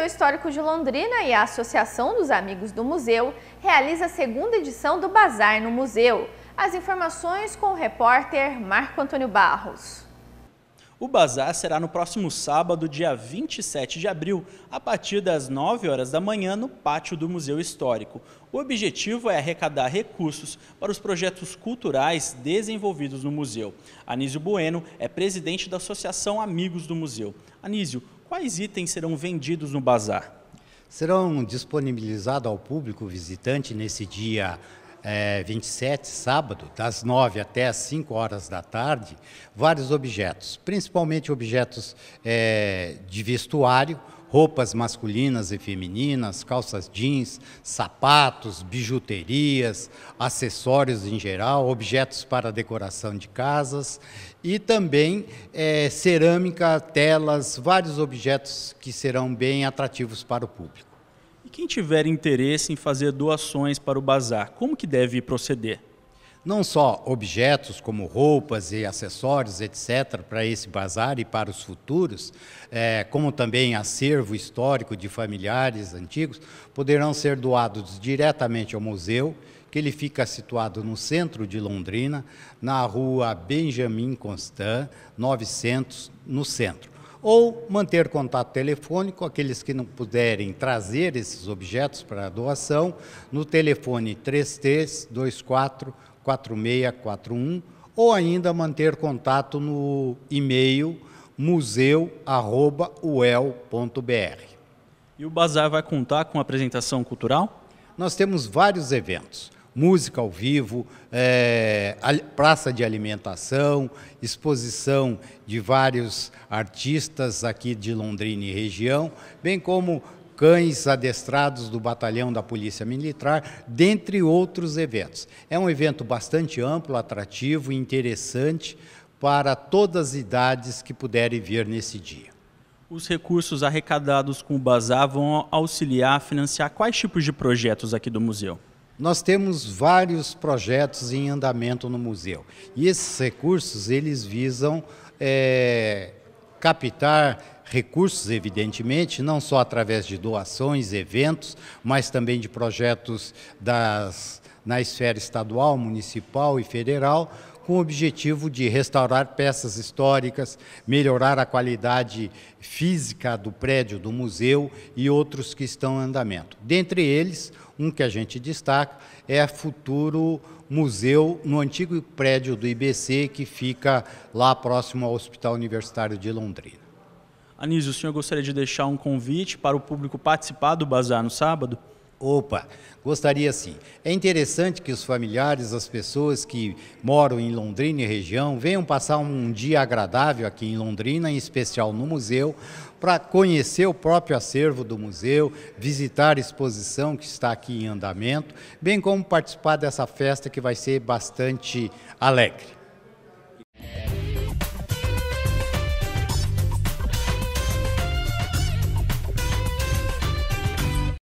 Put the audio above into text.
Museu Histórico de Londrina e a Associação dos Amigos do Museu realiza a segunda edição do Bazar no Museu. As informações com o repórter Marco Antônio Barros. O bazar será no próximo sábado, dia 27 de abril, a partir das 9 horas da manhã, no pátio do Museu Histórico. O objetivo é arrecadar recursos para os projetos culturais desenvolvidos no museu. Anísio Bueno é presidente da Associação Amigos do Museu. Anísio, Quais itens serão vendidos no bazar? Serão disponibilizados ao público visitante nesse dia é, 27, sábado, das 9 até as 5 horas da tarde, vários objetos, principalmente objetos é, de vestuário, roupas masculinas e femininas, calças jeans, sapatos, bijuterias, acessórios em geral, objetos para decoração de casas e também é, cerâmica, telas, vários objetos que serão bem atrativos para o público. E quem tiver interesse em fazer doações para o bazar, como que deve proceder? não só objetos como roupas e acessórios, etc., para esse bazar e para os futuros, é, como também acervo histórico de familiares antigos, poderão ser doados diretamente ao museu, que ele fica situado no centro de Londrina, na rua Benjamin Constant, 900, no centro ou manter contato telefônico, aqueles que não puderem trazer esses objetos para a doação, no telefone 3324 4641 ou ainda manter contato no e-mail museu@uel.br. E o bazar vai contar com apresentação cultural? Nós temos vários eventos música ao vivo, é, praça de alimentação, exposição de vários artistas aqui de Londrina e região, bem como cães adestrados do batalhão da Polícia Militar, dentre outros eventos. É um evento bastante amplo, atrativo e interessante para todas as idades que puderem vir nesse dia. Os recursos arrecadados com o Bazar vão auxiliar a financiar quais tipos de projetos aqui do museu? Nós temos vários projetos em andamento no museu e esses recursos eles visam é, captar recursos, evidentemente, não só através de doações, eventos, mas também de projetos das, na esfera estadual, municipal e federal, com o objetivo de restaurar peças históricas, melhorar a qualidade física do prédio do museu e outros que estão em andamento. Dentre eles, um que a gente destaca é o futuro museu no antigo prédio do IBC, que fica lá próximo ao Hospital Universitário de Londrina. Anísio, o senhor gostaria de deixar um convite para o público participar do bazar no sábado? Opa, gostaria sim. É interessante que os familiares, as pessoas que moram em Londrina e região, venham passar um dia agradável aqui em Londrina, em especial no museu, para conhecer o próprio acervo do museu, visitar a exposição que está aqui em andamento, bem como participar dessa festa que vai ser bastante alegre.